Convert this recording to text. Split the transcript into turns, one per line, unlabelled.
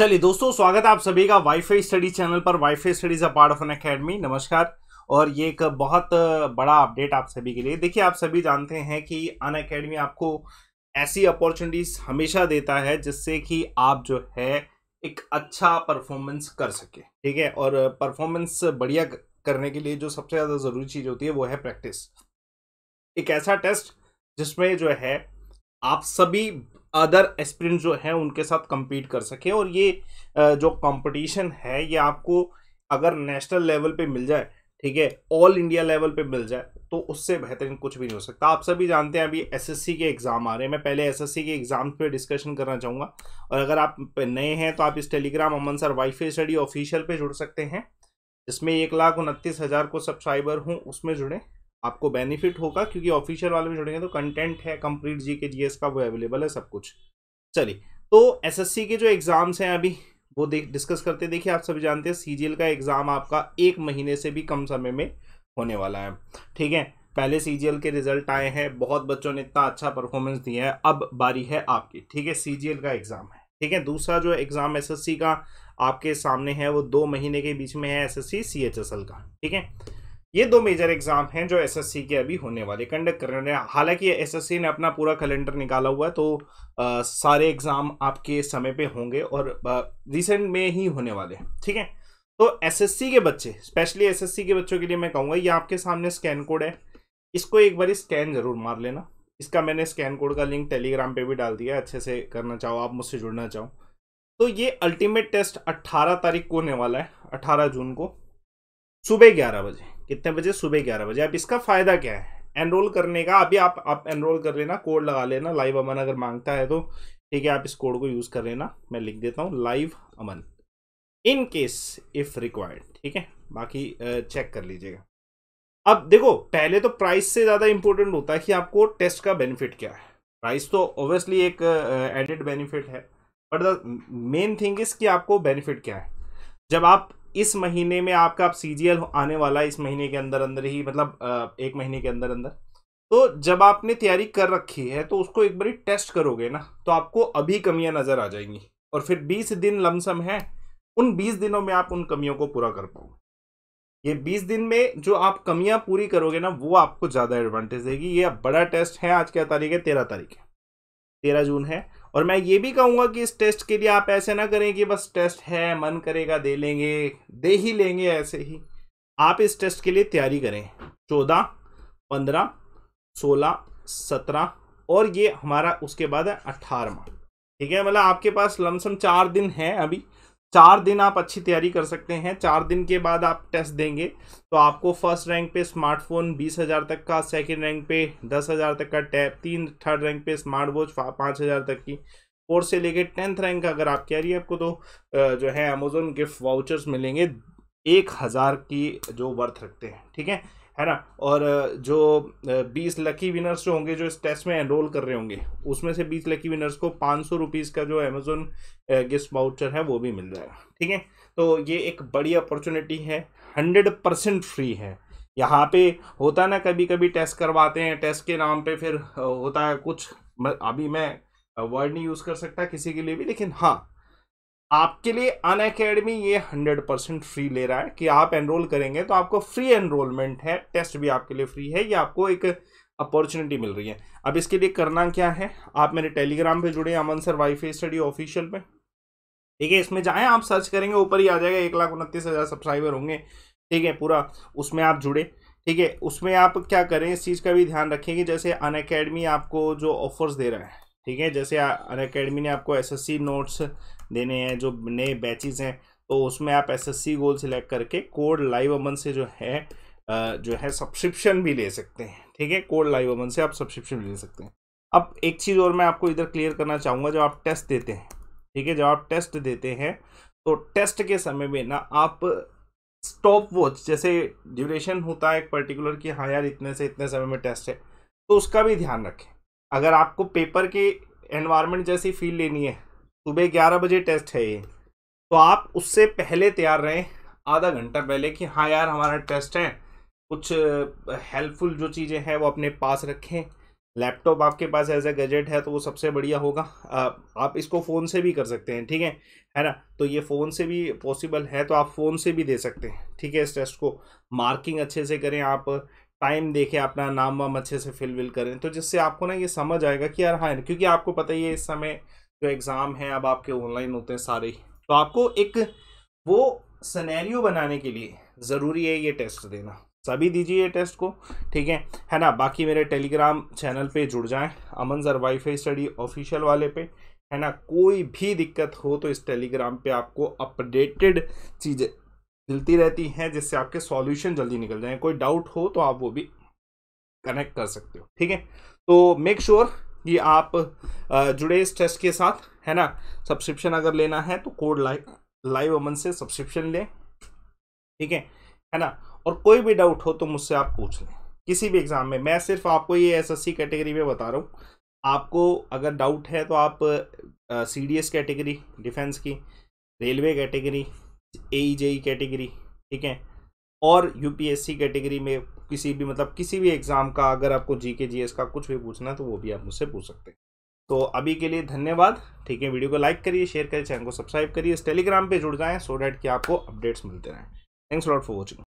चलिए दोस्तों स्वागत है आप सभी का वाईफाई स्टडी चैनल पर WiFi Studies a part of Unacademy नमस्कार और ये एक बहुत बड़ा अपडेट आप सभी के लिए देखिए आप सभी जानते हैं कि अन अकेडमी आपको ऐसी अपॉर्चुनिटीज हमेशा देता है जिससे कि आप जो है एक अच्छा परफॉर्मेंस कर सके ठीक है और परफॉर्मेंस बढ़िया करने के लिए जो सबसे ज़्यादा ज़रूरी चीज़ होती है वो है प्रैक्टिस एक ऐसा टेस्ट जिसमें जो है आप सभी अदर एस्पिरेंट जो हैं उनके साथ कम्पीट कर सके और ये जो कंपटीशन है ये आपको अगर नेशनल लेवल पे मिल जाए ठीक है ऑल इंडिया लेवल पे मिल जाए तो उससे बेहतरीन कुछ भी नहीं हो सकता आप सभी जानते हैं अभी एसएससी के एग्ज़ाम आ रहे हैं मैं पहले एसएससी के एग्ज़ाम पे डिस्कशन करना चाहूँगा और अगर आप नए हैं तो आप इस Telegram Aman sir WiFi Study official पे जुड़ सकते हैं जिसमें एक लाख उनतीस हज़ार को सब्सक्राइबर हूँ उसमें जुड़ें आपको बेनिफिट होगा क्योंकि ऑफिशियल वाले में जुड़ेंगे तो कंटेंट है कंप्लीट जी के जी का वो अवेलेबल है सब कुछ चलिए तो एसएससी के जो एग्ज़ाम्स हैं अभी वो देख डिस्कस करते देखिए आप सभी जानते हैं सीजीएल का एग्ज़ाम आपका एक महीने से भी कम समय में होने वाला है ठीक है पहले सीजीएल के रिजल्ट आए हैं बहुत बच्चों ने इतना अच्छा परफॉर्मेंस दिया है अब बारी है आपकी ठीक है सी का एग्ज़ाम है ठीक है दूसरा जो एग्ज़ाम एस का आपके सामने है वो दो महीने के बीच में है एस एस का ठीक है ये दो मेजर एग्जाम हैं जो एसएससी के अभी होने वाले कंडक्ट कर रहे हैं हालांकि एसएससी ने अपना पूरा कैलेंडर निकाला हुआ है तो आ, सारे एग्जाम आपके समय पे होंगे और रिसेंट में ही होने वाले हैं ठीक है तो एसएससी के बच्चे स्पेशली एसएससी के बच्चों के लिए मैं कहूँगा ये आपके सामने स्कैन कोड है इसको एक बार स्कैन जरूर मार लेना इसका मैंने स्कैन कोड का लिंक टेलीग्राम पर भी डाल दिया अच्छे से करना चाहो आप मुझसे जुड़ना चाहो तो ये अल्टीमेट टेस्ट अट्ठारह तारीख को होने वाला है अट्ठारह जून को सुबह ग्यारह बजे कितने बजे सुबह ग्यारह बजे अब इसका फ़ायदा क्या है एनरोल करने का अभी आप आप एनरोल कर लेना कोड लगा लेना लाइव अमन अगर मांगता है तो ठीक है आप इस कोड को यूज़ कर लेना मैं लिख देता हूँ live Aman in case if required ठीक है बाकी चेक कर लीजिएगा अब देखो पहले तो प्राइस से ज़्यादा इंपॉर्टेंट होता है कि आपको टेस्ट का बेनिफिट क्या है प्राइस तो ऑब्वियसली एक एडिड बेनिफिट है but the main thing is कि आपको बेनिफिट क्या है जब आप इस महीने में आपका अब सी आने वाला है इस महीने के अंदर अंदर ही मतलब एक महीने के अंदर अंदर तो जब आपने तैयारी कर रखी है तो उसको एक बारी टेस्ट करोगे ना तो आपको अभी कमियां नज़र आ जाएंगी और फिर बीस दिन लमसम है उन बीस दिनों में आप उन कमियों को पूरा कर पाओगे ये बीस दिन में जो आप कमियां पूरी करोगे ना वो आपको ज़्यादा एडवांटेज देगी ये बड़ा टेस्ट है आज क्या तारीख है तेरह तारीख है तेरह जून है और मैं ये भी कहूँगा कि इस टेस्ट के लिए आप ऐसे ना करें कि बस टेस्ट है मन करेगा दे लेंगे दे ही लेंगे ऐसे ही आप इस टेस्ट के लिए तैयारी करें चौदह पंद्रह सोलह सत्रह और ये हमारा उसके बाद है अट्ठारहवा ठीक है मतलब आपके पास लमसम चार दिन है अभी चार दिन आप अच्छी तैयारी कर सकते हैं चार दिन के बाद आप टेस्ट देंगे तो आपको फर्स्ट रैंक पे स्मार्टफोन बीस हज़ार तक का सेकंड रैंक पे दस हज़ार तक का टैब तीन थर्ड रैंक पे स्मार्ट वॉच पाँच हज़ार तक की फोर्थ से लेके टेंथ रैंक अगर आप कह रही है आपको तो जो है अमेजोन गिफ्ट वाउचर्स मिलेंगे एक हज़ार की जो वर्थ रखते हैं ठीक है है ना और जो बीस लकी विनर्स जो होंगे जो इस टेस्ट में एनरोल कर रहे होंगे उसमें से बीस लकी विनर्स को पाँच सौ रुपीज़ का जो अमेजोन गिफ्ट वाउचर है वो भी मिल जाएगा ठीक है तो ये एक बड़ी अपॉर्चुनिटी है हंड्रेड परसेंट फ्री है यहाँ पे होता ना कभी कभी टेस्ट करवाते हैं टेस्ट के नाम पे फिर होता है कुछ अभी मैं वर्ड नहीं यूज़ कर सकता किसी के लिए भी लेकिन हाँ आपके लिए अन अकेडमी ये हंड्रेड परसेंट फ्री ले रहा है कि आप एनरोल करेंगे तो आपको फ्री एनरोलमेंट है टेस्ट भी आपके लिए फ्री है ये आपको एक अपॉर्चुनिटी मिल रही है अब इसके लिए करना क्या है आप मेरे टेलीग्राम पे जुड़े Aman sir WiFi Study official पे ठीक है इसमें जाएं आप सर्च करेंगे ऊपर ही आ जाएगा एक लाख उनतीस हज़ार सब्सक्राइबर होंगे ठीक है पूरा उसमें आप जुड़े ठीक है उसमें आप क्या करें इस चीज़ का भी ध्यान रखें कि जैसे अन आपको जो ऑफर्स दे रहा है ठीक है जैसे अन अकेडमी ने आपको एसएससी नोट्स देने हैं जो नए बैचेज हैं तो उसमें आप एसएससी गोल सिलेक्ट करके कोड लाइव अमन से जो है जो है सब्सक्रिप्शन भी ले सकते हैं ठीक है कोड लाइव अमन से आप सब्सक्रिप्शन ले सकते हैं अब एक चीज़ और मैं आपको इधर क्लियर करना चाहूँगा जब आप टेस्ट देते हैं ठीक है जब आप टेस्ट देते हैं तो टेस्ट के समय में ना आप स्टॉप वॉच जैसे ड्यूरेशन होता है एक पर्टिकुलर कि हाँ यार इतने से इतने समय में टेस्ट है तो उसका भी ध्यान रखें अगर आपको पेपर की एनवायरनमेंट जैसी फील लेनी है सुबह ग्यारह बजे टेस्ट है ये तो आप उससे पहले तैयार रहें आधा घंटा पहले कि हाँ यार हमारा टेस्ट है कुछ हेल्पफुल जो चीज़ें हैं वो अपने पास रखें लैपटॉप आपके पास एज ए गजेट है तो वो सबसे बढ़िया होगा आप इसको फ़ोन से भी कर सकते हैं ठीक है है ना तो ये फ़ोन से भी पॉसिबल है तो आप फ़ोन से भी दे सकते हैं ठीक है इस टेस्ट को मार्किंग अच्छे से करें आप टाइम देखें अपना नाम वाम अच्छे से फिल विल करें तो जिससे आपको ना ये समझ आएगा कि यार हाँ क्योंकि आपको पता ही है इस समय जो एग्ज़ाम है अब आपके ऑनलाइन होते हैं सारे तो आपको एक वो सनेरियो बनाने के लिए ज़रूरी है ये टेस्ट देना सभी दीजिए ये टेस्ट को ठीक है है ना बाकी मेरे टेलीग्राम चैनल पे जुड़ जाएं Aman sir WiFi Study official वाले पे है ना कोई भी दिक्कत हो तो इस टेलीग्राम पे आपको अपडेटेड चीज़ें मिलती रहती हैं जिससे आपके सॉल्यूशन जल्दी निकल जाए कोई डाउट हो तो आप वो भी कनेक्ट कर सकते हो ठीक है तो मेक श्योर sure कि आप जुड़े इस टेस्ट के साथ है ना सब्सक्रिप्शन अगर लेना है तो कोड लाइव लाइव अमन से सब्सक्रिप्शन लें ठीक है है ना और कोई भी डाउट हो तो मुझसे आप पूछ लें किसी भी एग्ज़ाम में मैं सिर्फ आपको ये एसएससी कैटेगरी में बता रहा हूँ आपको अगर डाउट है तो आप C D S category defence की railway category A J category ठीक है और यूपीएससी कैटेगरी में किसी भी मतलब किसी भी एग्ज़ाम का अगर आपको जीके जीएस का कुछ भी पूछना है तो वो भी आप मुझसे पूछ सकते हैं तो अभी के लिए धन्यवाद ठीक है वीडियो को लाइक करिए शेयर करिए चैनल को सब्सक्राइब करिए इस टेलीग्राम पे जुड़ जाएं सो डैट कि आपको अपडेट्स मिलते रहें थैंक्स लॉट फॉर वॉचिंग